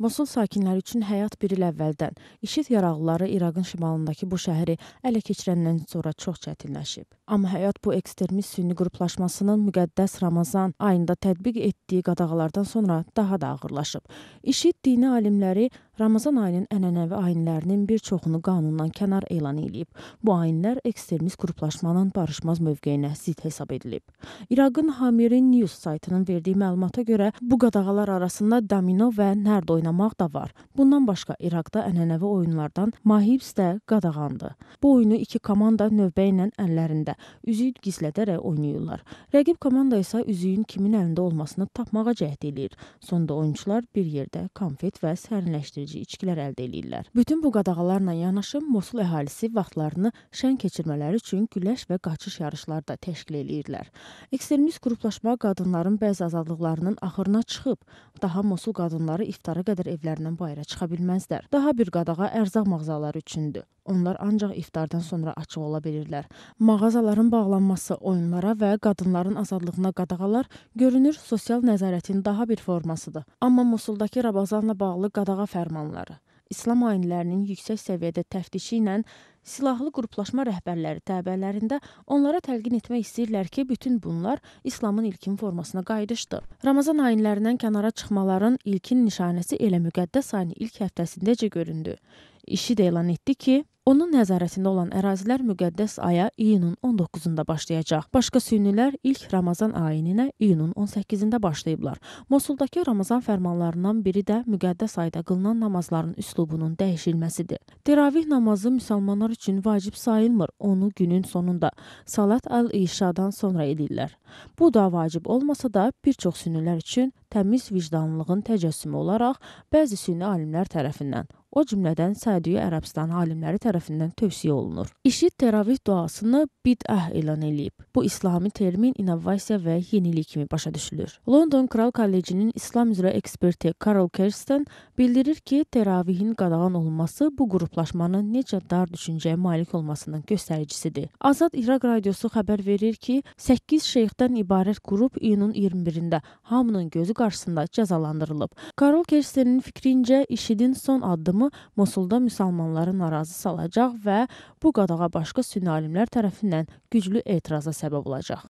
Mosul sakinləri üçün həyat bir il əvvəldən, IŞİD yaraqlıları İraqın şimalındakı bu şəhəri ələ keçirəndən sonra çox çətinləşib. Amma həyat bu ekstremist sünni qruplaşmasının müqəddəs Ramazan ayında tətbiq etdiyi qadağalardan sonra daha da ağırlaşıb. IŞİD dini alimləri Ramazan ayının ənənəvi ayinlərinin bir çoxunu qanundan kənar elan edilib. Bu ayinlər ekstremist qruplaşmanın barışmaz mövqeyinə zidd hesab edilib. İraqın Hamirin News saytının verdiyi məlumata görə bu qadağalar arasında domino və nərd oynamaq da var. Bundan başqa İraqda ənənəvi oyunlardan mahibs də qadağandır. Bu oyunu iki komanda növbə ilə əllərində üzüyü gizlədərək oynayırlar. Rəqib komanda isə üzüyün kimin əlində olmasını tapmağa cəhd eləyir. Sonda oyunçular bir yerdə konfet və sərinləşdirici verici içkilər əldə eləyirlər. Bütün bu qadağalarla yanaşı Mosul əhalisi vaxtlarını şən keçirmələri üçün güləş və qaçış yarışları da təşkil eləyirlər. Ekstremist qruplaşma qadınların bəzi azadlıqlarının axırına çıxıb, daha Mosul qadınları iftara qədər evlərindən bayıra çıxa bilməzlər. Daha bir qadağa ərzaq mağazaları üçündür. Onlar ancaq iftardan sonra açıq ola bilirlər. Mağazaların bağlanması oyunlara və qadınların azadlığına qadağalar görünür sosial nəzarətin daha bir formasıdır. Amma Mosuldakı Rabazanla bağlı qadağa fərmanı ormanları, İslam ayinlərinin yüksək səviyyədə təftişi ilə silahlı qruplaşma rəhbərləri təbəələrində onlara təlqin etmək istəyirlər ki, bütün bunlar İslamın ilkin formasına qayıdışdır. Ramazan ayinlərindən kənara çıxmaların ilkin nişanəsi elə müqəddəs ayın ilk həftəsindəcə göründü. İşi də elan etdi ki, Onun nəzarətində olan ərazilər müqəddəs aya iyunun 19-da başlayacaq. Başqa sünnilər ilk Ramazan ayininə iyunun 18-də başlayıblar. Mosuldakı Ramazan fərmanlarından biri də müqəddəs ayda qılınan namazların üslubunun dəyişilməsidir. Teravih namazı müsəlmanlar üçün vacib sayılmır. Onu günün sonunda Salat əl-İşadan sonra edirlər. Bu da vacib olmasa da bir çox sünnilər üçün təmiz vicdanlılığın təcəssümü olaraq bəzi sünni alimlər tərəfindən o cümlədən Səudiyyə Ərəbistan alimləri tərəfindən tövsiyə olunur. İşid təravih duasını bid'ah elan eləyib. Bu İslami termin innovasiya və yenilik kimi başa düşülür. London Kral Kollecinin İslam üzrə eksperti Karl Kersten bildirir ki, təravihin qadağan olunması bu qruplaşmanın necə dar düşüncəyə malik olmasının göstəricisidir. Azad İraq radiosu xəbər verir ki, 8 şeyxdən ibarət qrup iyunun 21-də hamının gözü qarşısında cəzalandırılıb. Karl Kerstenin fikrincə, IŞİD-in son addımı qadağanı Mosulda müsəlmanları narazı salacaq və bu qadağa başqa sünni alimlər tərəfindən güclü etiraza səbəb olacaq.